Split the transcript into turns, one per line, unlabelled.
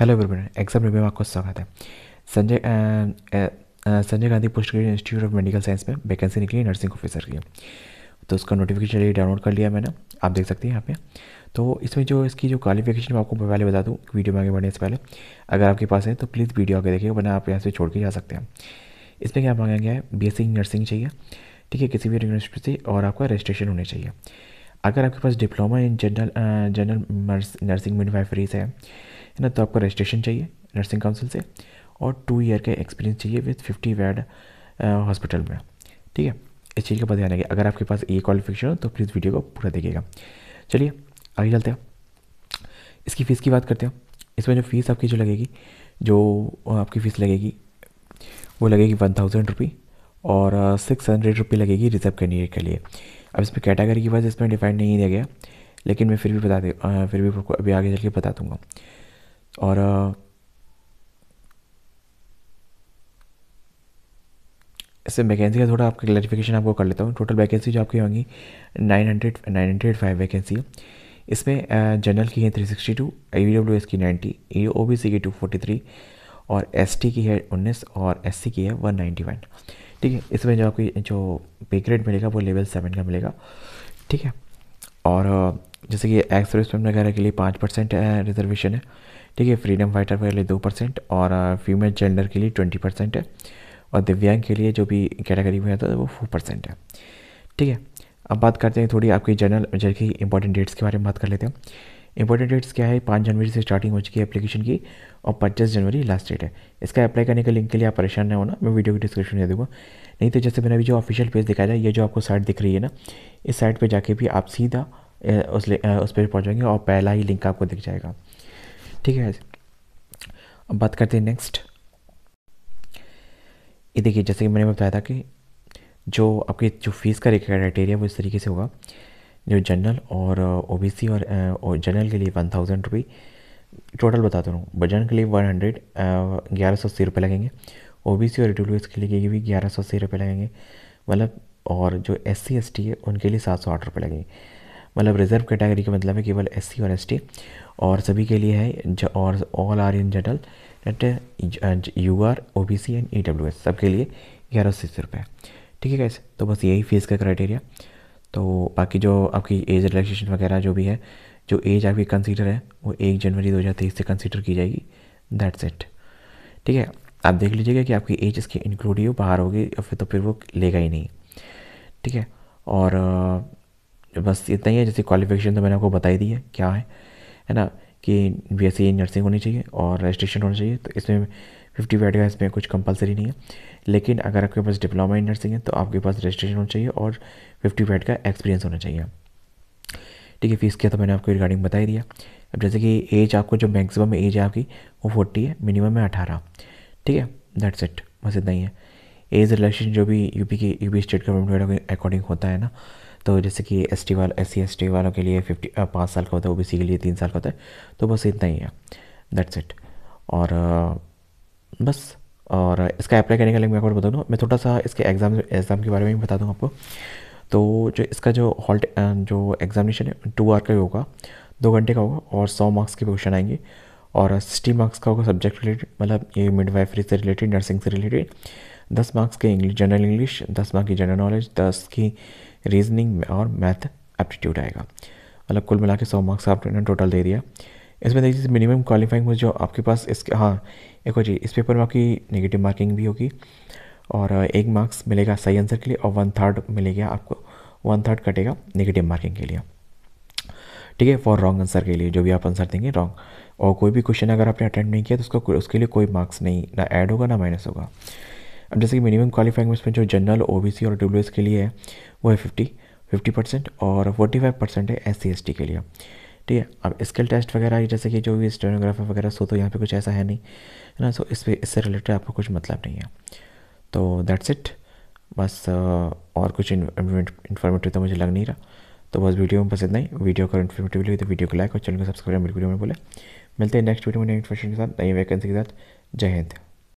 hello everyone exam review में आपका स्वागत है Sanjay Sanjay Gandhi post graduate institute of medical science में वैकेंसी निकली नर्सिंग ऑफिसर की तो उसका नोटिफिकेशन ये डाउनलोड कर लिया मैंने आप देख सकते हैं यहाँ पे तो इसमें जो इसकी जो क्वालिफिकेशन आपको पहले बता दूँ वीडियो में आगे बढ़ने से पहले अगर आपके पास है तो प्लीज़ वीडियो आगे देखिए वरना आप यहाँ से छोड़ के जा सकते हैं इसमें क्या मांगा गया है बी नर्सिंग चाहिए ठीक है किसी भी यूनिवर्सिटी से और आपका रजिस्ट्रेशन होना चाहिए अगर आपके पास diploma in general general nursing midwiferies है है ना तो आपको रजिस्ट्रेशन चाहिए नर्सिंग काउंसिल से और टू ईयर का एक्सपीरियंस चाहिए विथ फिफ्टी बेड हॉस्पिटल में ठीक है इस चीज़ का पता ध्यान रखिए अगर आपके पास ये क्वालिफिकेशन हो तो प्लीज़ वीडियो को पूरा देखिएगा चलिए आगे चलते हैं इसकी फ़ीस की बात करते हैं इसमें जो फ़ीस आपकी जो लगेगी जो आपकी फ़ीस लगेगी वो लगेगी वन थाउजेंड रुपी और सिक्स हंड्रेड रुपी लगेगी रिजर्व कैंडिडेट के लिए अब इसमें कैटेगरी की वजह इसमें डिफाइन नहीं दिया गया लेकिन मैं फिर भी बता दे फिर भी अभी आगे चल के बता दूँगा और इससे वैकेंसी का थोड़ा आपका क्लैरिफिकेशन आपको कर लेता हूँ टोटल वैकेंसी जो आपकी होंगी nine hundred nine hundred five vacancy है इसमें जनरल की है three sixty two E W S की नाइन्टी ए ओ बी सी की टू फोर्टी थ्री और एस टी की है उन्नीस और एस सी की है वन नाइन्टी वन ठीक है इसमें जो आपकी जो पे ग्रेड मिलेगा वो लेवल सेवन का मिलेगा ठीक है और जैसे कि एक्स सर्विस वगैरह के लिए पाँच परसेंट रिजर्वेशन है ठीक है फ्रीडम फाइटर के लिए दो परसेंट और फीमेल जेंडर के लिए ट्वेंटी परसेंट है और दिव्यांग के लिए जो भी कैटेगरी में आता है वो फोर परसेंट है ठीक है अब बात करते हैं थोड़ी आपकी जनरल जैसे कि इंपॉर्टेंट डेट्स के बारे में बात कर लेते हैं इंपॉर्टेंट डेट्स क्या है पाँच जनवरी से स्टार्टिंग हो चुकी है अपलीकेशन की और पच्चीस जनवरी लास्ट डेट है इसका अप्लाई करने के लिंक के लिए आप परेशान ना होना मैं वीडियो की डिस्क्रिप्शन दे दूँगा नहीं तो जैसे मैंने अभी जो ऑफिशियल पेज दिखाया जाए ये जो आपको साइट दिख रही है ना इस साइट पर जाके भी आप सीधा उस उस पर पहुँच जाएंगे और पहला ही लिंक आपको दिख जाएगा ठीक है अब बात करते हैं नेक्स्ट ये देखिए जैसे कि मैंने बताया था कि जो आपके जो फीस का क्राइटेरिया वो इस तरीके से होगा जो जनरल और ओबीसी uh, और, और uh, जनरल के लिए वन थाउजेंड रुपी टोटल बताता हूँ जनरल के लिए वन हंड्रेड uh, ग्यारह सौ अस्सी रुपये लगेंगे ओ बी सी और डब्ल्यू एस के लिए भी ग्यारह सौ अस्सी रुपये लगेंगे मतलब और जो एस सी एस टी है उनके लिए सात सौ आठ रुपये लगेंगे मतलब रिजर्व कैटेगरी का मतलब है केवल एस सी और एस टी और सभी के लिए है और all are in general that U R O B C and E W S सब के लिए ग्यारह सौ अस्सी रुपये ठीक है कैसे तो बस यही फीस का क्राइटेरिया तो बाकी जो आपकी एज रिलैक्सेशन वगैरह जो भी है जो एज आपकी कंसीडर है वो एक जनवरी दो हज़ार तेईस से कंसीडर की जाएगी दैट्स इट ठीक है आप देख लीजिएगा कि आपकी एज इसकी इंक्लूड ही हो बाहर होगी फिर तो फिर वो लेगा ही नहीं ठीक है और बस इतना ही है जैसे क्वालिफिकेशन तो मैंने आपको बताई दी है क्या है है ना कि बी एस नर्सिंग होनी चाहिए और रजिस्ट्रेशन होना चाहिए तो इसमें फिफ्टी वैट का इसमें कुछ कंपलसरी नहीं है लेकिन अगर आपके पास डिप्लोमा इन नर्सिंग है तो आपके पास रजिस्ट्रेशन होना चाहिए और फिफ्टी वैट का एक्सपीरियंस होना चाहिए ठीक है फीस क्या तो मैंने आपको रिगार्डिंग बताई दिया अब जैसे कि एज आपको जो मैक्सिमम एज है आपकी वो फोर्टी है मिनिमम है अठारह ठीक है दैट्स इट बस इतना ही है एज रिलेक्शन जो भी यूपी के यूपी स्टेट गवर्नमेंट अकॉर्डिंग होता है ना तो जैसे कि एस टी वाले एस सी एस टी वालों के लिए फिफ्टी पाँच साल का होता है ओ बी सी के लिए तीन साल का होता है तो बस इतना ही है दैट्स इट और बस और इसका अप्लाई करने का लिंक मैं आपको बता दूँगा मैं थोड़ा सा इसके एग्ज़ाम एग्ज़ाम के बारे में भी बता दूँ आपको तो जो इसका जो हॉल्ट जो एग्ज़ामिनेशन है टू आवर का होगा दो घंटे का होगा और सौ मार्क्स के क्वेश्चन आएंगे और सिक्सटी मार्क्स का होगा सब्जेक्ट रिलेटेड मतलब ये मिडवाइफरी से रिलेटेड नर्सिंग से रिलेटेड दस मार्क्स के इंग्लिश जनरल इंग्लिश दस मार्क्स की जनरल नॉलेज दस की रीजनिंग और मैथ एप्टीट्यूड आएगा मतलब कुल मिला के सौ मार्क्स आपने टोटल दे दिया इसमें देखिए मिनिमम क्वालिफाइंग में जो आपके पास इसके हाँ एक और चीज़ इस पेपर में आपकी नेगेटिव मार्किंग भी होगी और एक मार्क्स मिलेगा सही आंसर के लिए और वन थर्ड मिलेगा आपको वन थर्ड कटेगा नेगेटिव मार्किंग के लिए ठीक है फॉर रॉन्ग आंसर के लिए जो भी आप आंसर देंगे रॉन्ग और कोई भी क्वेश्चन अगर आपने अटेंड नहीं किया तो उसका उसके लिए कोई मार्क्स नहीं ना ऐड होगा ना माइनस होगा अब जैसे कि मिनिमम क्वालिफाइंग में इसमें जो जनरल ओ और डब्ल्यू के लिए है वो है फिफ्टी फिफ्टी परसेंट और फोर्टी फाइव परसेंट है एस सी के लिए ठीक है अब स्किल टेस्ट वगैरह जैसे कि जो भी स्टेनोग्राफर वगैरह सो तो यहाँ पे कुछ ऐसा है नहीं है ना सो इस पर इससे रिलेटेड आपको कुछ मतलब नहीं है तो दैट्स इट बस और कुछ इन्फॉर्मेटिव तो मुझे लग नहीं रहा तो बस वीडियो में पसंद नहीं वीडियो का इन्फॉर्मेटिव लगी तो वीडियो को लाइक और चैनल को सब्सक्राइब वीडियो में बोले मिलते हैं नेक्स्ट वीडियो में नई इन्फॉर्मेशन के साथ नई वैकेंसी के साथ जय हिंद